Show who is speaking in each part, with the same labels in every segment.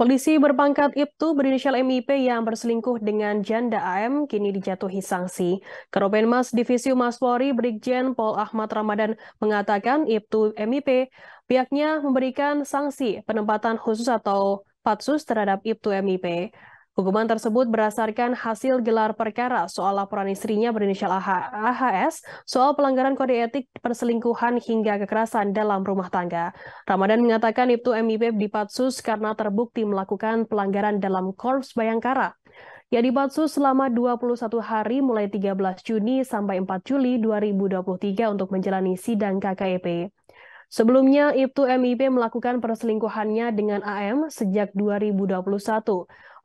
Speaker 1: Polisi berpangkat Ibtu berinisial MIP yang berselingkuh dengan janda AM kini dijatuhi sanksi. Mas Divisi Mas Polri Brigjen Pol Ahmad Ramadan mengatakan Ibtu MIP pihaknya memberikan sanksi penempatan khusus atau patsus terhadap Ibtu MIP. Hukuman tersebut berdasarkan hasil gelar perkara soal laporan istrinya berinisial AHS soal pelanggaran kode etik perselingkuhan hingga kekerasan dalam rumah tangga. Ramadan mengatakan Ibtu MIP dipatsus karena terbukti melakukan pelanggaran dalam Korps Bayangkara. Ia dipatsus selama 21 hari mulai 13 Juni sampai 4 Juli 2023 untuk menjalani sidang KKEP. Sebelumnya, Ibtu MIP melakukan perselingkuhannya dengan AM sejak 2021.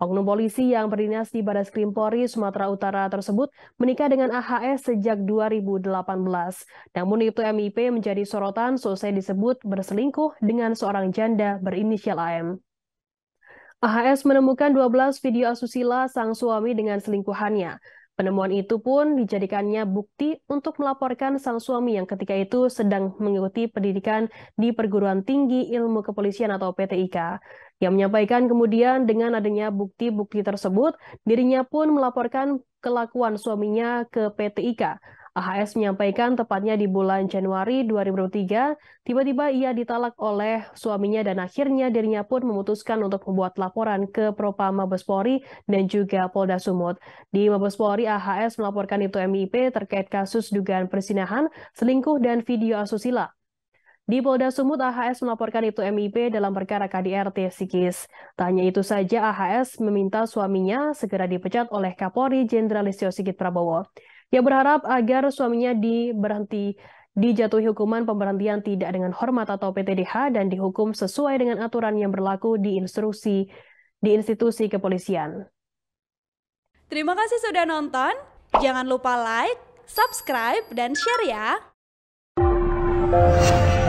Speaker 1: Oknum polisi yang berdinas di Baris Krim Polri Sumatera Utara tersebut menikah dengan AHS sejak 2018. Namun Ibtu MIP menjadi sorotan selesai disebut berselingkuh dengan seorang janda berinisial AM. AHS menemukan 12 video asusila sang suami dengan selingkuhannya. Penemuan itu pun dijadikannya bukti untuk melaporkan sang suami yang ketika itu sedang mengikuti pendidikan di Perguruan Tinggi Ilmu Kepolisian atau PTIK. Yang menyampaikan kemudian dengan adanya bukti-bukti tersebut, dirinya pun melaporkan kelakuan suaminya ke PTIK AHS menyampaikan tepatnya di bulan Januari 2003, tiba-tiba ia ditalak oleh suaminya dan akhirnya dirinya pun memutuskan untuk membuat laporan ke Propa Polri dan juga Polda Sumut. Di Mabes Polri, AHS melaporkan itu MIP terkait kasus dugaan persinahan, selingkuh, dan video asusila. Di Polda Sumut, AHS melaporkan itu MIP dalam perkara KDRT Sikis. Tanya itu saja, AHS meminta suaminya segera dipecat oleh Kapolri Jenderal Listio Sigit Prabowo. Ia berharap agar suaminya diberhenti dijatuhi hukuman pemberhentian tidak dengan hormat atau PTDH dan dihukum sesuai dengan aturan yang berlaku di instruksi di institusi kepolisian. Terima kasih sudah nonton. Jangan lupa like, subscribe, dan share ya.